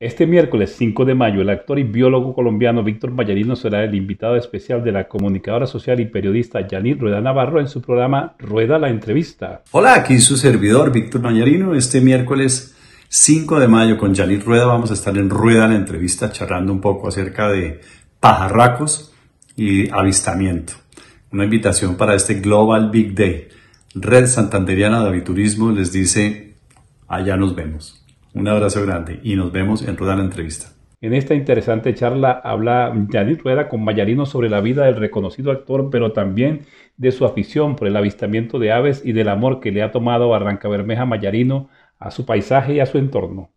Este miércoles 5 de mayo, el actor y biólogo colombiano Víctor Mayarino será el invitado especial de la comunicadora social y periodista Yanit Rueda Navarro en su programa Rueda la Entrevista. Hola, aquí su servidor Víctor Mayarino. Este miércoles 5 de mayo con Yanit Rueda vamos a estar en Rueda la Entrevista charlando un poco acerca de pajarracos y avistamiento. Una invitación para este Global Big Day. Red Santanderiana de Aviturismo les dice, allá nos vemos. Un abrazo grande y nos vemos en Rueda la Entrevista. En esta interesante charla habla Yanit Rueda con Mayarino sobre la vida del reconocido actor, pero también de su afición por el avistamiento de aves y del amor que le ha tomado Barranca Bermeja Mayarino a su paisaje y a su entorno.